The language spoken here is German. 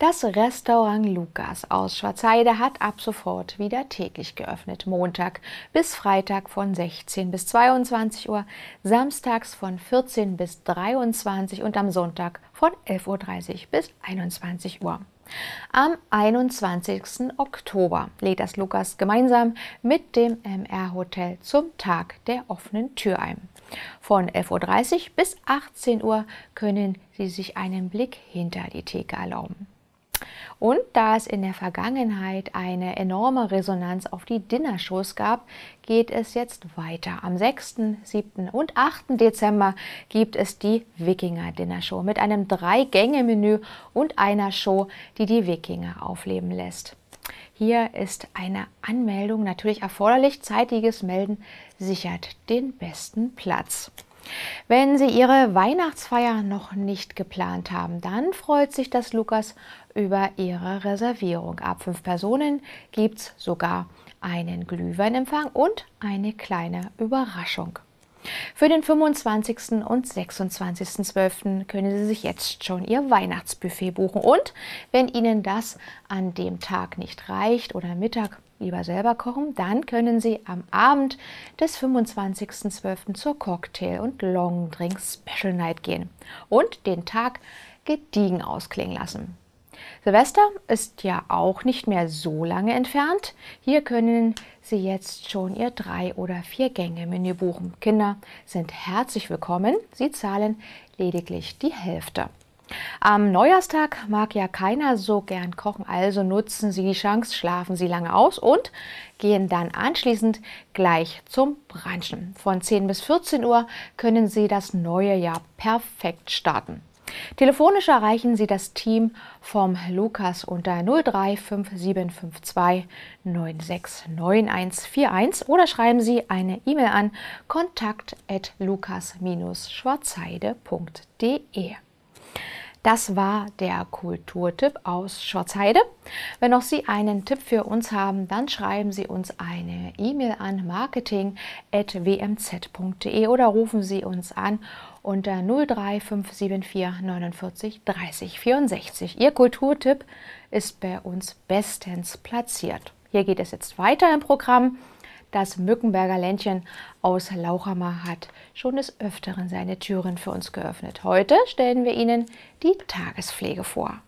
Das Restaurant Lukas aus Schwarzheide hat ab sofort wieder täglich geöffnet. Montag bis Freitag von 16 bis 22 Uhr, samstags von 14 bis 23 und am Sonntag von 11.30 Uhr bis 21 Uhr. Am 21. Oktober lädt das Lukas gemeinsam mit dem MR Hotel zum Tag der offenen Tür ein. Von 11.30 Uhr bis 18 Uhr können Sie sich einen Blick hinter die Theke erlauben. Und da es in der Vergangenheit eine enorme Resonanz auf die Dinnershows gab, geht es jetzt weiter. Am 6., 7. und 8. Dezember gibt es die Wikinger Dinnershow mit einem Drei-Gänge-Menü und einer Show, die die Wikinger aufleben lässt. Hier ist eine Anmeldung natürlich erforderlich. Zeitiges Melden sichert den besten Platz. Wenn Sie Ihre Weihnachtsfeier noch nicht geplant haben, dann freut sich das Lukas über Ihre Reservierung. Ab fünf Personen gibt es sogar einen Glühweinempfang und eine kleine Überraschung. Für den 25. und 26.12. können Sie sich jetzt schon Ihr Weihnachtsbuffet buchen. Und wenn Ihnen das an dem Tag nicht reicht oder Mittag lieber selber kochen, dann können Sie am Abend des 25.12. zur Cocktail- und Longdrink Special Night gehen und den Tag gediegen ausklingen lassen. Silvester ist ja auch nicht mehr so lange entfernt. Hier können Sie jetzt schon Ihr drei- oder vier-Gänge-Menü buchen. Kinder sind herzlich willkommen. Sie zahlen lediglich die Hälfte. Am Neujahrstag mag ja keiner so gern kochen, also nutzen Sie die Chance, schlafen Sie lange aus und gehen dann anschließend gleich zum Branchen. Von 10 bis 14 Uhr können Sie das neue Jahr perfekt starten. Telefonisch erreichen Sie das Team vom Lukas unter 035752 9691141 oder schreiben Sie eine E-Mail an kontaktlukas schwarzheidede das war der Kulturtipp aus Schwarzheide. Wenn auch Sie einen Tipp für uns haben, dann schreiben Sie uns eine E-Mail an marketing.wmz.de oder rufen Sie uns an unter 03574 49 30 64. Ihr Kulturtipp ist bei uns bestens platziert. Hier geht es jetzt weiter im Programm. Das Mückenberger Ländchen aus Lauchhammer hat schon des Öfteren seine Türen für uns geöffnet. Heute stellen wir Ihnen die Tagespflege vor.